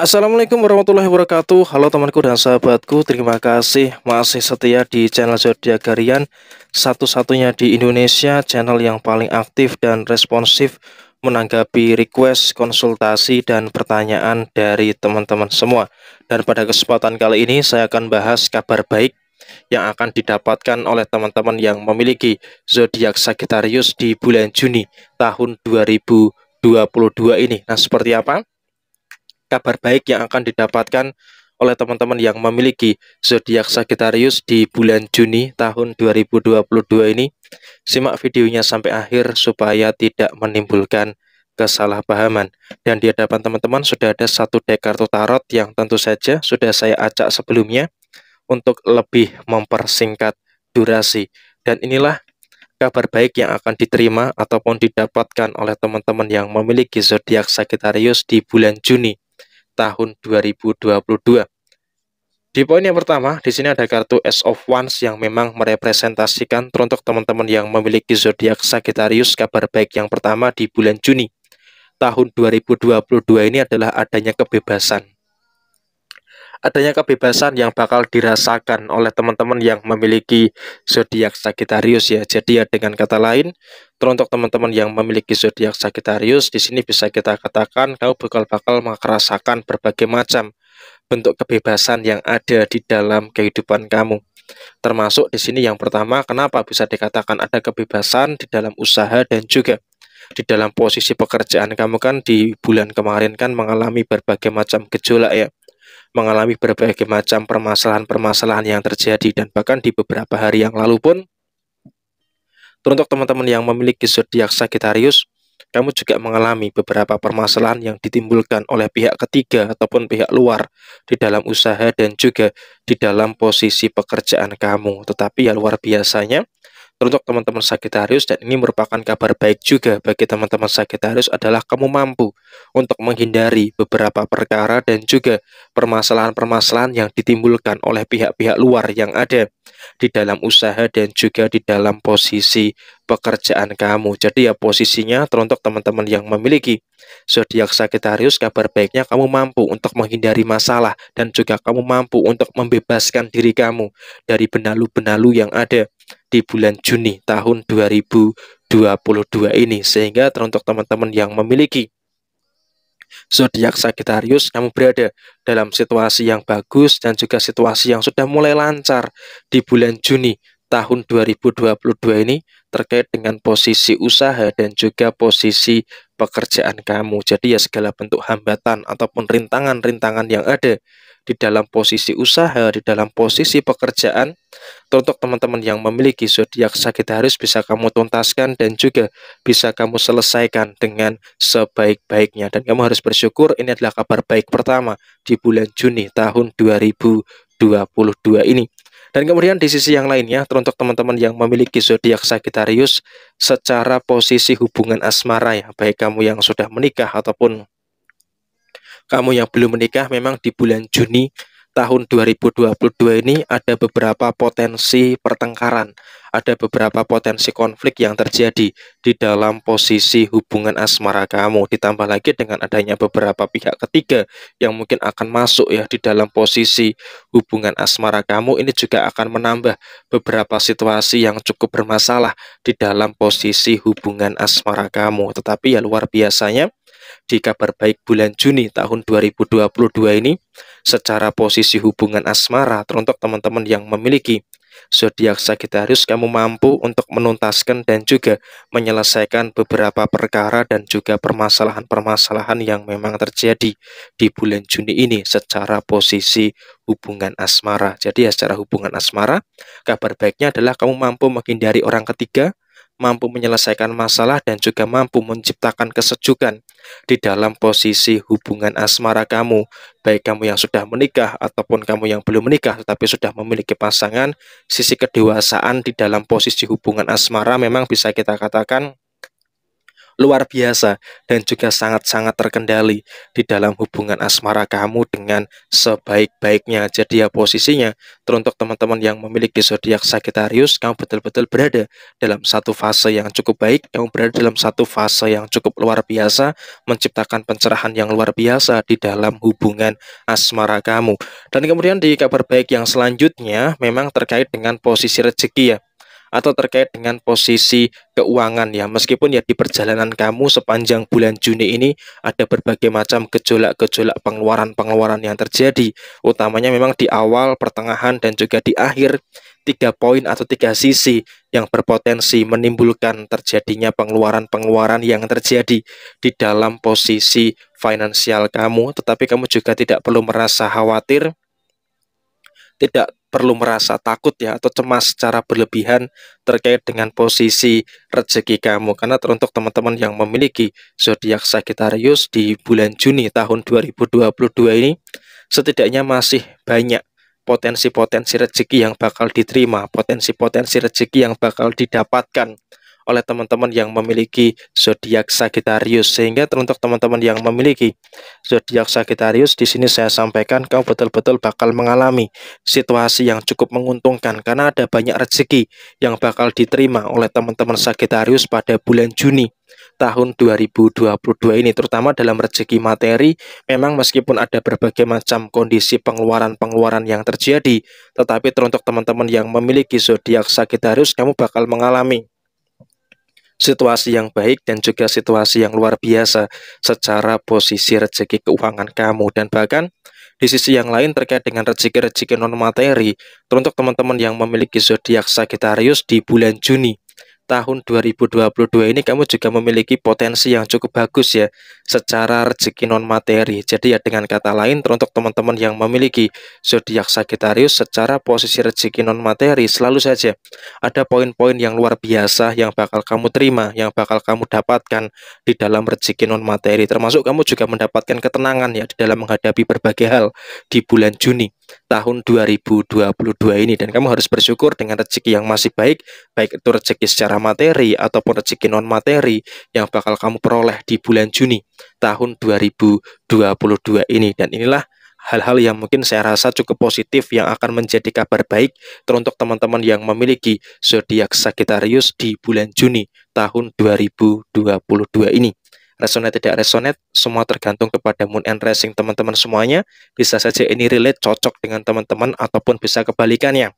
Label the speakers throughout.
Speaker 1: Assalamualaikum warahmatullahi wabarakatuh Halo temanku dan sahabatku Terima kasih masih setia di channel Zodiac Garian Satu-satunya di Indonesia Channel yang paling aktif dan responsif Menanggapi request, konsultasi, dan pertanyaan dari teman-teman semua Dan pada kesempatan kali ini Saya akan bahas kabar baik yang akan didapatkan oleh teman-teman yang memiliki zodiak Sagittarius di bulan Juni tahun 2022 ini. Nah, seperti apa? kabar baik yang akan didapatkan oleh teman-teman yang memiliki zodiak Sagittarius di bulan Juni tahun 2022 ini. Simak videonya sampai akhir supaya tidak menimbulkan kesalahpahaman. Dan di hadapan teman-teman sudah ada satu dek kartu tarot yang tentu saja sudah saya acak sebelumnya untuk lebih mempersingkat durasi. Dan inilah kabar baik yang akan diterima ataupun didapatkan oleh teman-teman yang memiliki zodiak Sagittarius di bulan Juni tahun 2022. Di poin yang pertama, di sini ada kartu S of Wands yang memang merepresentasikan untuk teman-teman yang memiliki zodiak Sagittarius kabar baik yang pertama di bulan Juni. Tahun 2022 ini adalah adanya kebebasan adanya kebebasan yang bakal dirasakan oleh teman-teman yang memiliki zodiak Sagittarius ya. Jadi ya dengan kata lain, teruntuk teman-teman yang memiliki zodiak Sagittarius di sini bisa kita katakan kau bakal bakal merasakan berbagai macam bentuk kebebasan yang ada di dalam kehidupan kamu. Termasuk di sini yang pertama, kenapa bisa dikatakan ada kebebasan di dalam usaha dan juga di dalam posisi pekerjaan kamu kan di bulan kemarin kan mengalami berbagai macam gejolak ya mengalami berbagai macam permasalahan-permasalahan yang terjadi dan bahkan di beberapa hari yang lalu pun untuk teman-teman yang memiliki zodiak Sagittarius kamu juga mengalami beberapa permasalahan yang ditimbulkan oleh pihak ketiga ataupun pihak luar di dalam usaha dan juga di dalam posisi pekerjaan kamu. Tetapi ya luar biasanya, Teruntuk teman-teman Sagittarius dan ini merupakan kabar baik juga bagi teman-teman Sagittarius adalah kamu mampu untuk menghindari beberapa perkara dan juga permasalahan-permasalahan yang ditimbulkan oleh pihak-pihak luar yang ada di dalam usaha dan juga di dalam posisi pekerjaan kamu. Jadi ya posisinya teruntuk teman-teman yang memiliki zodiak Sagittarius kabar baiknya kamu mampu untuk menghindari masalah dan juga kamu mampu untuk membebaskan diri kamu dari benalu-benalu yang ada di bulan Juni tahun 2022 ini sehingga teruntuk teman-teman yang memiliki zodiak Sagittarius kamu berada dalam situasi yang bagus dan juga situasi yang sudah mulai lancar di bulan Juni tahun 2022 ini terkait dengan posisi usaha dan juga posisi pekerjaan kamu. Jadi ya segala bentuk hambatan ataupun rintangan-rintangan yang ada di dalam posisi usaha, di dalam posisi pekerjaan, untuk teman-teman yang memiliki zodiak Sagittarius bisa kamu tuntaskan dan juga bisa kamu selesaikan dengan sebaik-baiknya. Dan kamu harus bersyukur ini adalah kabar baik pertama di bulan Juni tahun 2022 ini. Dan kemudian di sisi yang lainnya, untuk teman-teman yang memiliki zodiak Sagittarius secara posisi hubungan asmara ya, baik kamu yang sudah menikah ataupun kamu yang belum menikah, memang di bulan Juni tahun 2022 ini ada beberapa potensi pertengkaran, ada beberapa potensi konflik yang terjadi di dalam posisi hubungan asmara kamu. Ditambah lagi dengan adanya beberapa pihak ketiga yang mungkin akan masuk ya di dalam posisi hubungan asmara kamu ini juga akan menambah beberapa situasi yang cukup bermasalah di dalam posisi hubungan asmara kamu. Tetapi ya luar biasanya di kabar baik bulan Juni tahun 2022 ini secara posisi hubungan asmara teruntuk teman-teman yang memiliki zodiak Sagittarius kamu mampu untuk menuntaskan dan juga menyelesaikan beberapa perkara dan juga permasalahan-permasalahan yang memang terjadi di bulan Juni ini secara posisi hubungan asmara. Jadi ya secara hubungan asmara, kabar baiknya adalah kamu mampu menghindari orang ketiga, mampu menyelesaikan masalah dan juga mampu menciptakan kesejukan di dalam posisi hubungan asmara kamu, baik kamu yang sudah menikah ataupun kamu yang belum menikah tetapi sudah memiliki pasangan, sisi kedewasaan di dalam posisi hubungan asmara memang bisa kita katakan luar biasa dan juga sangat-sangat terkendali di dalam hubungan asmara kamu dengan sebaik-baiknya. Jadi ya posisinya teruntuk teman-teman yang memiliki zodiak Sagittarius, kamu betul-betul berada dalam satu fase yang cukup baik, kamu berada dalam satu fase yang cukup luar biasa, menciptakan pencerahan yang luar biasa di dalam hubungan asmara kamu. Dan kemudian di kabar baik yang selanjutnya memang terkait dengan posisi rezeki ya atau terkait dengan posisi keuangan ya. Meskipun ya di perjalanan kamu sepanjang bulan Juni ini ada berbagai macam gejolak-gejolak pengeluaran-pengeluaran yang terjadi, utamanya memang di awal, pertengahan dan juga di akhir tiga poin atau tiga sisi yang berpotensi menimbulkan terjadinya pengeluaran-pengeluaran yang terjadi di dalam posisi finansial kamu, tetapi kamu juga tidak perlu merasa khawatir tidak perlu merasa takut ya atau cemas secara berlebihan terkait dengan posisi rezeki kamu karena teruntuk teman-teman yang memiliki zodiak Sagittarius di bulan Juni tahun 2022 ini setidaknya masih banyak potensi-potensi rezeki yang bakal diterima, potensi-potensi rezeki yang bakal didapatkan oleh teman-teman yang memiliki zodiak Sagittarius. Sehingga untuk teman-teman yang memiliki zodiak Sagittarius di sini saya sampaikan kau betul-betul bakal mengalami situasi yang cukup menguntungkan karena ada banyak rezeki yang bakal diterima oleh teman-teman Sagittarius pada bulan Juni tahun 2022 ini terutama dalam rezeki materi memang meskipun ada berbagai macam kondisi pengeluaran-pengeluaran yang terjadi tetapi teruntuk teman-teman yang memiliki zodiak Sagittarius kamu bakal mengalami situasi yang baik dan juga situasi yang luar biasa secara posisi rezeki keuangan kamu dan bahkan di sisi yang lain terkait dengan rezeki-rezeki non materi teruntuk teman-teman yang memiliki zodiak Sagittarius di bulan Juni tahun 2022 ini kamu juga memiliki potensi yang cukup bagus ya secara rezeki non materi. Jadi ya dengan kata lain untuk teman-teman yang memiliki zodiak Sagittarius secara posisi rezeki non materi selalu saja ada poin-poin yang luar biasa yang bakal kamu terima, yang bakal kamu dapatkan di dalam rezeki non materi. Termasuk kamu juga mendapatkan ketenangan ya di dalam menghadapi berbagai hal di bulan Juni tahun 2022 ini dan kamu harus bersyukur dengan rezeki yang masih baik baik itu rezeki secara materi ataupun rezeki non materi yang bakal kamu peroleh di bulan Juni tahun 2022 ini dan inilah hal-hal yang mungkin saya rasa cukup positif yang akan menjadi kabar baik teruntuk teman-teman yang memiliki zodiak Sagittarius di bulan Juni tahun 2022 ini resonate tidak resonate semua tergantung kepada moon and rising teman-teman semuanya bisa saja ini relate cocok dengan teman-teman ataupun bisa kebalikannya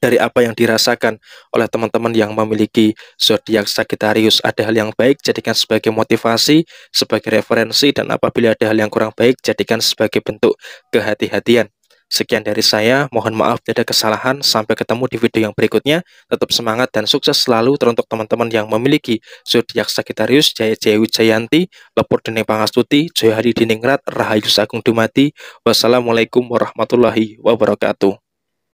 Speaker 1: dari apa yang dirasakan oleh teman-teman yang memiliki zodiak Sagittarius. Ada hal yang baik jadikan sebagai motivasi, sebagai referensi dan apabila ada hal yang kurang baik jadikan sebagai bentuk kehati-hatian. Sekian dari saya, mohon maaf tidak ada kesalahan. Sampai ketemu di video yang berikutnya. Tetap semangat dan sukses selalu teruntuk teman-teman yang memiliki zodiak Sagittarius, Jaya Jaya Wijayanti, Lepur Dening Pangastuti, Joyo Hadi Diningrat, Rahayu Sagung Dumati. Wassalamualaikum warahmatullahi wabarakatuh.